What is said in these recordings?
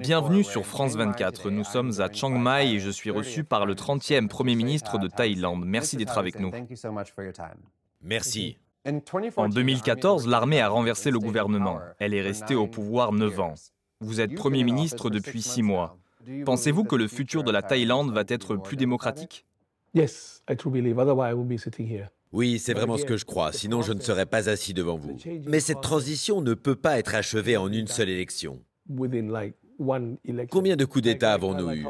Bienvenue sur France 24. Nous sommes à Chiang Mai et je suis reçu par le 30e Premier ministre uh, de Thaïlande. Merci d'être avec nous. Merci. En 2014, l'armée a renversé le gouvernement. Elle est restée au pouvoir 9 ans. Vous êtes Premier ministre depuis 6 mois. Pensez-vous que le futur de la Thaïlande va être plus démocratique oui, c'est vraiment ce que je crois, sinon je ne serais pas assis devant vous. Mais cette transition ne peut pas être achevée en une seule élection. Combien de coups d'État avons-nous eu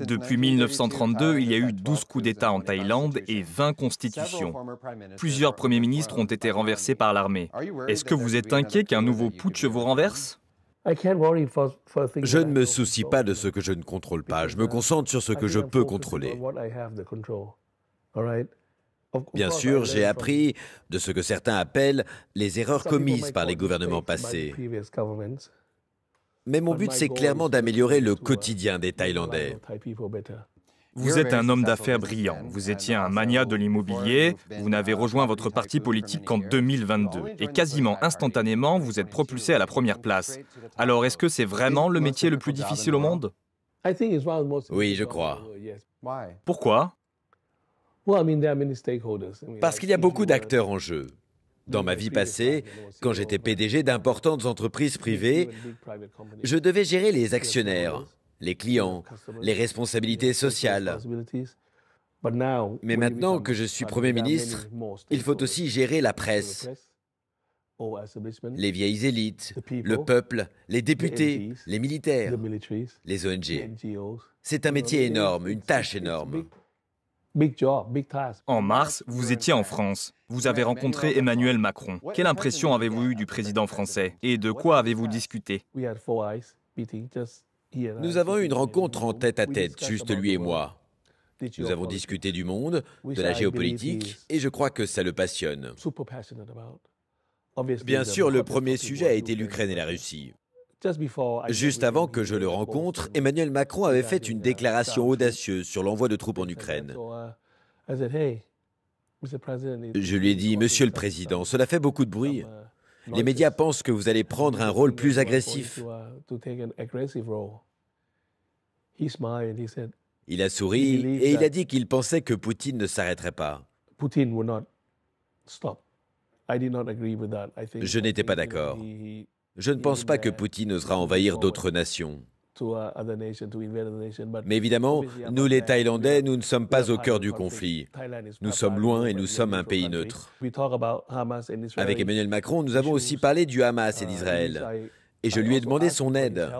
Depuis 1932, il y a eu 12 coups d'État en Thaïlande et 20 constitutions. Plusieurs premiers ministres ont été renversés par l'armée. Est-ce que vous êtes inquiet qu'un nouveau putsch vous renverse je ne me soucie pas de ce que je ne contrôle pas, je me concentre sur ce que je peux contrôler. Bien sûr, j'ai appris de ce que certains appellent les erreurs commises par les gouvernements passés. Mais mon but, c'est clairement d'améliorer le uh, quotidien des Thaïlandais. Vous êtes un homme d'affaires brillant, vous étiez un mania de l'immobilier, vous n'avez rejoint votre parti politique qu'en 2022 et quasiment instantanément, vous êtes propulsé à la première place. Alors est-ce que c'est vraiment le métier le plus difficile au monde Oui, je crois. Pourquoi parce qu'il y a beaucoup d'acteurs en jeu. Dans ma vie passée, quand j'étais PDG d'importantes entreprises privées, je devais gérer les actionnaires, les clients, les responsabilités sociales. Mais maintenant que je suis Premier ministre, il faut aussi gérer la presse, les vieilles élites, le peuple, les députés, les militaires, les ONG. C'est un métier énorme, une tâche énorme. En mars, vous étiez en France. Vous avez rencontré Emmanuel Macron. Quelle impression avez-vous eue du président français Et de quoi avez-vous discuté Nous avons eu une rencontre en tête-à-tête, tête, juste lui et moi. Nous avons discuté du monde, de la géopolitique, et je crois que ça le passionne. Bien sûr, le premier sujet a été l'Ukraine et la Russie. Juste avant que je le rencontre, Emmanuel Macron avait fait une uh, déclaration audacieuse sur l'envoi de troupes en Ukraine. Uh, je lui ai dit, Monsieur le uh, Président, cela fait beaucoup de bruit. Les médias pensent que vous allez prendre un rôle plus agressif. Il a souri et il a dit qu'il pensait que Poutine ne s'arrêterait pas. Je n'étais pas d'accord. Je ne pense pas que Poutine osera envahir d'autres nations. Mais évidemment, nous les Thaïlandais, nous ne sommes pas au cœur du conflit. Nous sommes loin et nous sommes un pays neutre. Avec Emmanuel Macron, nous avons aussi parlé du Hamas et uh, d'Israël. Et je lui ai demandé son aide.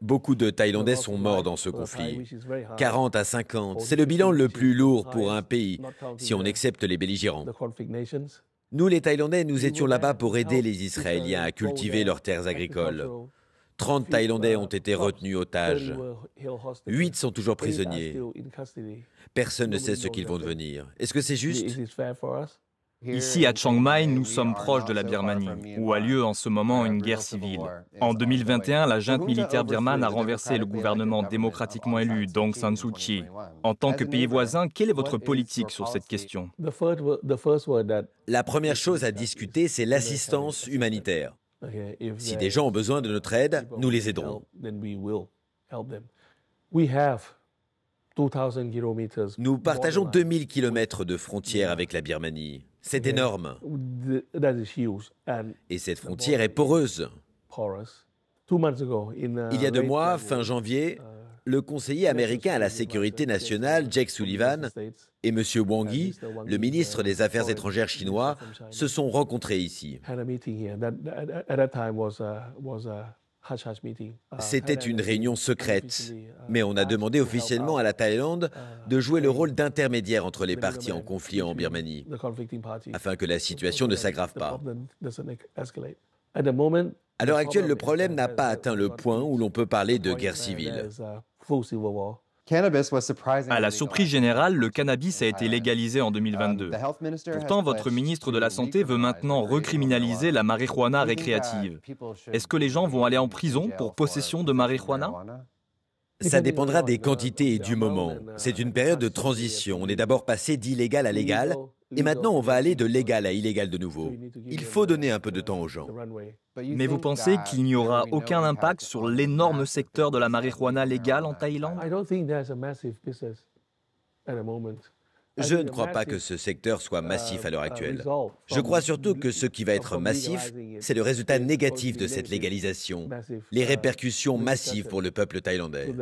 Beaucoup de Thaïlandais sont morts dans ce conflit. 40 à 50, c'est le bilan le plus lourd pour un pays, si on accepte les belligérants. Nous, les Thaïlandais, nous étions là-bas pour aider les Israéliens à cultiver leurs terres agricoles. 30 Thaïlandais ont été retenus otages. 8 sont toujours prisonniers. Personne ne sait ce qu'ils vont devenir. Est-ce que c'est juste Ici à Chiang Mai, nous sommes proches de la Birmanie, où a lieu en ce moment une guerre civile. En 2021, la junte militaire birmane a renversé le gouvernement démocratiquement élu, Dong San Suu Kyi. En tant que pays voisin, quelle est votre politique sur cette question La première chose à discuter, c'est l'assistance humanitaire. Si des gens ont besoin de notre aide, nous les aiderons. Nous partageons 2000 km de frontières avec la Birmanie. C'est énorme. Et cette frontière est poreuse. Uh, Il y a deux mois, fin janvier, uh, le conseiller américain à la sécurité nationale, Jake Sullivan, et M. Wang Yi, le ministre uh, des Affaires étrangères chinois, se sont rencontrés ici. Uh, C'était une réunion secrète, uh, mais on a demandé officiellement à la Thaïlande uh, de jouer le rôle d'intermédiaire entre les parties en conflit en Birmanie, afin que la situation ne s'aggrave pas. E- à l'heure actuelle, le problème n'a pas atteint le point où l'on peut parler de guerre civile. À la surprise générale, le cannabis a été euh, légalisé en 2022. Pourtant, votre ministre de la Santé veut maintenant recriminaliser la marijuana récréative. Est-ce que les gens vont aller en prison pour possession de marijuana ça dépendra des euh, quantités et du moment. C'est euh, une période de transition. On est d'abord passé d'illégal à légal, et maintenant, on va aller de légal à illégal de nouveau. Il faut donner un peu de temps aux gens. Mais vous pensez qu'il n'y aura aucun impact sur l'énorme secteur de la marijuana légale en Thaïlande je ne crois pas que ce secteur soit euh, massif à l'heure actuelle. Je crois surtout que ce qui va être massif, c'est le résultat négatif de cette légalisation, les uh, répercussions massives pour le peuple thaïlandais.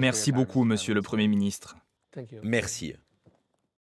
Merci beaucoup, Monsieur le Premier ministre. Merci.